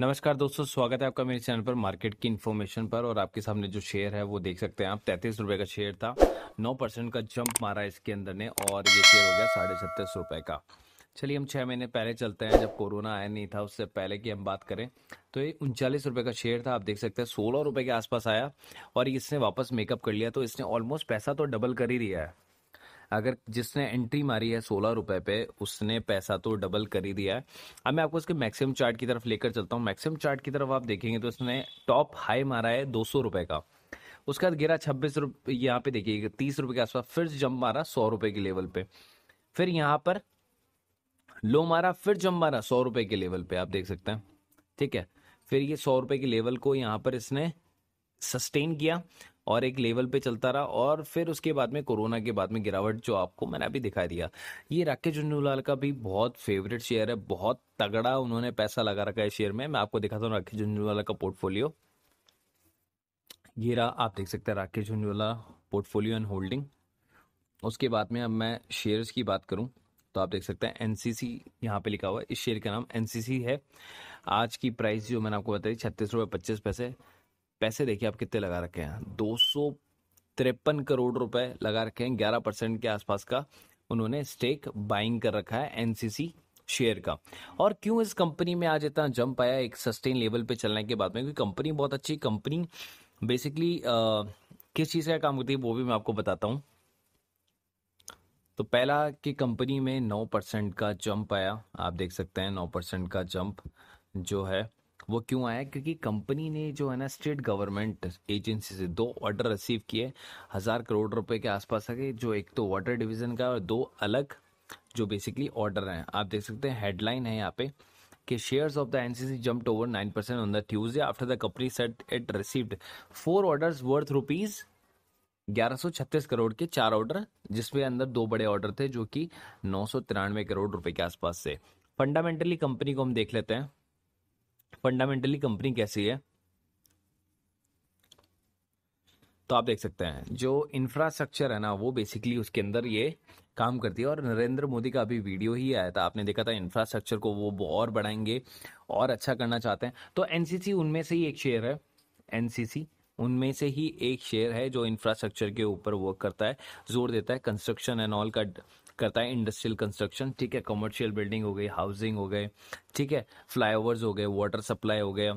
नमस्कार दोस्तों स्वागत है आपका मेरे चैनल पर मार्केट की इन्फॉर्मेशन पर और आपके सामने जो शेयर है वो देख सकते हैं आप तैंतीस रुपए का शेयर था नौ परसेंट का जंप मारा इसके अंदर ने और ये शेयर हो गया साढ़े छत्तीस रुपए का चलिए हम छः महीने पहले चलते हैं जब कोरोना आया नहीं था उससे पहले की हम बात करें तो ये उनचालीस रुपये का शेयर था आप देख सकते हैं सोलह रुपये के आसपास आया और इसने वापस मेकअप कर लिया तो इसने ऑलमोस्ट पैसा तो डबल कर ही दिया है अगर जिसने एंट्री मारी है सोलह रुपए पे उसने पैसा तो डबल कर ही दिया है अब मैं आपको इसके मैक्सिमम चार्ट की तरफ लेकर चलता हूँ मैक्सिमम चार्ट की तरफ आप देखेंगे तो इसने टॉप हाई मारा है दो सौ रुपए का उसके बाद गिरा छब्बीस रुपये यहाँ पे देखिए तीस रुपए के आसपास फिर जंप मारा सौ रुपए के लेवल पे फिर यहाँ पर लो मारा फिर जंप मारा सौ रुपए के लेवल पे आप देख सकते हैं ठीक है फिर ये सौ रुपए के लेवल को यहाँ पर इसने सस्टेन किया और एक लेवल पे चलता रहा और फिर उसके बाद में कोरोना के बाद में गिरावट जो आपको मैंने अभी दिखाई दिया ये राकेश झुंझुलाल का भी बहुत फेवरेट शेयर है बहुत तगड़ा उन्होंने पैसा लगा रखा है शेयर में मैं आपको दिखाता हूँ राकेश झुंझुलाल का पोर्टफोलियो ये रहा आप देख सकते हैं Rakesh Jhunjhunwala portfolio and holding उसके बाद में अब मैं शेयर्स की बात करूं तो आप देख सकते हैं एनसीसी यहाँ पे लिखा हुआ है इस शेयर का नाम एनसीसी है आज की प्राइस जो मैंने आपको बताई छत्तीस रुपये पच्चीस पैसे पैसे देखिए आप कितने लगा रखे हैं दो सौ तिरपन करोड़ रुपए लगा रखे हैं ग्यारह परसेंट के आसपास का उन्होंने स्टेक बाइंग कर रखा है एनसीसी शेयर का और क्यों इस कंपनी में आज इतना जंप आया एक सस्टेन लेवल पे चलने के बाद में क्योंकि कंपनी बहुत अच्छी कंपनी बेसिकली किस चीज़ का काम करती है वो भी मैं आपको बताता हूँ तो पहला कि कंपनी में नौ परसेंट का जंप आया आप देख सकते हैं नौ परसेंट का जंप जो है वो क्यों आया क्योंकि कंपनी ने जो है ना स्टेट गवर्नमेंट एजेंसी से दो ऑर्डर रिसीव किए हज़ार करोड़ रुपए के आसपास आगे जो एक तो वाटर डिवीज़न का और दो अलग जो बेसिकली ऑर्डर हैं आप देख सकते हैं हेडलाइन है यहाँ पे कि shares of the NCC jumped over nine percent on the Tuesday after the company set it received four orders worth rupees ग्यारह करोड़ के चार ऑर्डर जिसमें अंदर दो बड़े ऑर्डर थे जो कि नौ करोड़ रुपए के आसपास से फंडामेंटली कंपनी को हम देख लेते हैं फंडामेंटली कंपनी कैसी है तो आप देख सकते हैं जो इंफ्रास्ट्रक्चर है ना वो बेसिकली उसके अंदर ये काम करती है और नरेंद्र मोदी का अभी वीडियो ही आया था आपने देखा था इंफ्रास्ट्रक्चर को वो और बढ़ाएंगे और अच्छा करना चाहते हैं तो एनसीसी उनमें से ही एक शेयर है एनसीसी उनमें से ही एक शेयर है जो इंफ्रास्ट्रक्चर के ऊपर वर्क करता है जोर देता है कंस्ट्रक्शन एंड ऑल का करता है इंडस्ट्रियल कंस्ट्रक्शन ठीक है कमर्शियल बिल्डिंग हो गई हाउसिंग हो गए ठीक है फ्लाईओवर्स हो गए वाटर सप्लाई हो गया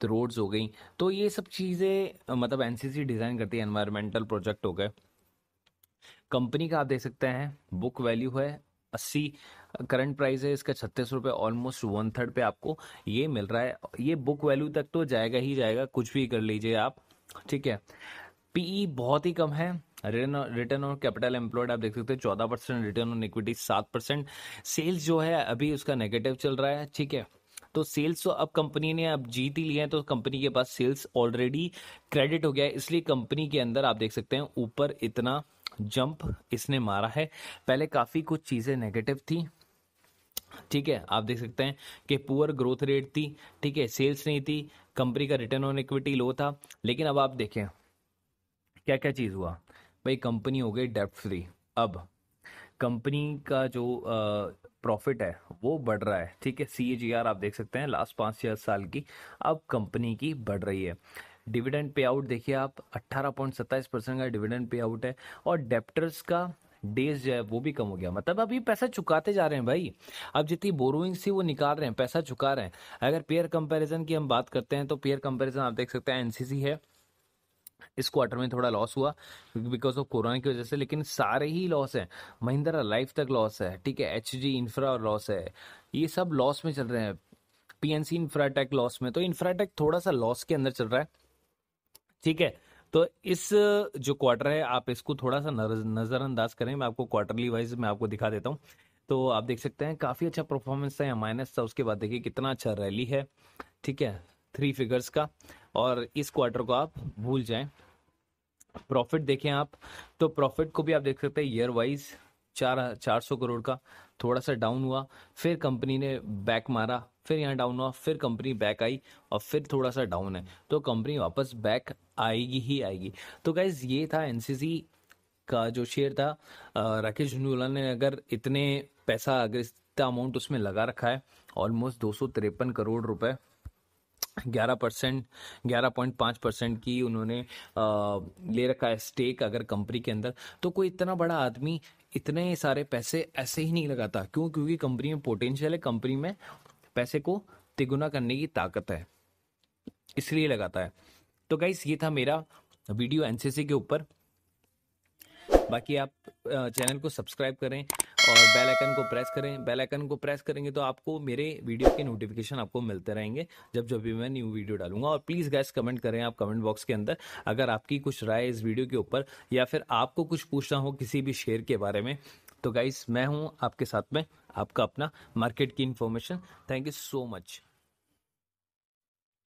तो रोड्स हो गई तो ये सब चीज़ें मतलब एनसीसी डिज़ाइन करती है एनवायरमेंटल प्रोजेक्ट हो गए कंपनी का आप देख सकते हैं बुक वैल्यू है अस्सी करंट प्राइस है इसका छत्तीस रुपये ऑलमोस्ट वन थर्ड पे आपको ये मिल रहा है ये बुक वैल्यू तक तो जाएगा ही जाएगा कुछ भी कर लीजिए आप ठीक है पीई e बहुत ही कम है रिटर्न ऑन कैपिटल एम्प्लॉयड आप देख सकते हैं चौदह परसेंट रिटर्न ऑन इक्विटी सात परसेंट सेल्स जो है अभी उसका नेगेटिव चल रहा है ठीक है तो सेल्स तो अब कंपनी ने अब जीत ही लिए हैं तो कंपनी के पास सेल्स ऑलरेडी क्रेडिट हो गया है इसलिए कंपनी के अंदर आप देख सकते हैं ऊपर इतना जंप इसने मारा है पहले काफ़ी कुछ चीज़ें नेगेटिव थी ठीक है आप देख सकते हैं कि पुअर ग्रोथ रेट थी ठीक है सेल्स नहीं थी कंपनी का रिटर्न ऑन इक्विटी लो था लेकिन अब आप देखें क्या क्या चीज़ हुआ भाई कंपनी हो गई डेप्ट फ्री अब कंपनी का जो प्रॉफिट है वो बढ़ रहा है ठीक है सी आप देख सकते हैं लास्ट पाँच छः साल की अब कंपनी की बढ़ रही है डिविडेंड पे आउट देखिए आप अट्ठारह पॉइंट सत्ताईस परसेंट का डिविडेंड पे आउट है और डेप्टर्स का डेज जो है वो भी कम हो गया मतलब अभी पैसा चुकाते जा रहे हैं भाई अब जितनी बोरोइंग थी वो निकाल रहे हैं पैसा चुका रहे हैं अगर पेयर कंपैरिजन की हम बात करते हैं तो पेयर कंपैरिजन आप देख सकते हैं एनसीसी है इस क्वार्टर में थोड़ा लॉस हुआ बिकॉज ऑफ कोरोना की वजह से लेकिन सारे ही लॉस हैं महिंद्रा लाइफ तक लॉस है ठीक है एच जी इंफ्रा लॉस है ये सब लॉस में चल रहे हैं P N C Infratech loss में तो इंफ्राटेक थोड़ा सा लॉस के अंदर चल रहा है ठीक है तो इस जो क्वार्टर है आप इसको थोड़ा सा नज़रअंदाज करें मैं आपको क्वार्टरली वाइज मैं आपको दिखा देता हूँ तो आप देख सकते हैं काफ़ी अच्छा परफॉर्मेंस था या माइनस था उसके बाद देखिए कितना अच्छा रैली है ठीक है थ्री फिगर्स का और इस क्वार्टर को आप भूल जाएं प्रॉफिट देखें आप तो प्रॉफिट को भी आप देख सकते हैं ईयर वाइज चार चार सौ करोड़ का थोड़ा सा डाउन हुआ फिर कंपनी ने बैक मारा फिर यहाँ डाउन हुआ फिर कंपनी बैक आई और फिर थोड़ा सा डाउन है तो कंपनी वापस बैक आएगी ही आएगी तो गाइज ये था एनसीसी का जो शेयर था राकेश झुंझुला ने अगर इतने पैसा अगर इतना अमाउंट उसमें लगा रखा है ऑलमोस्ट दो करोड़ रुपए ग्यारह परसेंट ग्यारह पॉइंट पाँच परसेंट की उन्होंने ले रखा है स्टेक अगर कंपनी के अंदर तो कोई इतना बड़ा आदमी इतने सारे पैसे ऐसे ही नहीं लगाता क्यों क्योंकि कंपनी में पोटेंशियल है कंपनी में पैसे को तिगुना करने की ताकत है इसलिए लगाता है तो गाइस ये था मेरा वीडियो एनसीसी के ऊपर बाकी आप चैनल को सब्सक्राइब करें और बेल आइकन को प्रेस करें बेल आइकन को प्रेस करेंगे तो आपको मेरे वीडियो के नोटिफिकेशन आपको मिलते रहेंगे जब जब भी मैं न्यू वीडियो डालूंगा और प्लीज़ गैस कमेंट करें आप कमेंट बॉक्स के अंदर अगर आपकी कुछ राय इस वीडियो के ऊपर या फिर आपको कुछ पूछना हो किसी भी शेयर के बारे में तो गाइस मैं हूँ आपके साथ में आपका अपना मार्केट की information thank you so much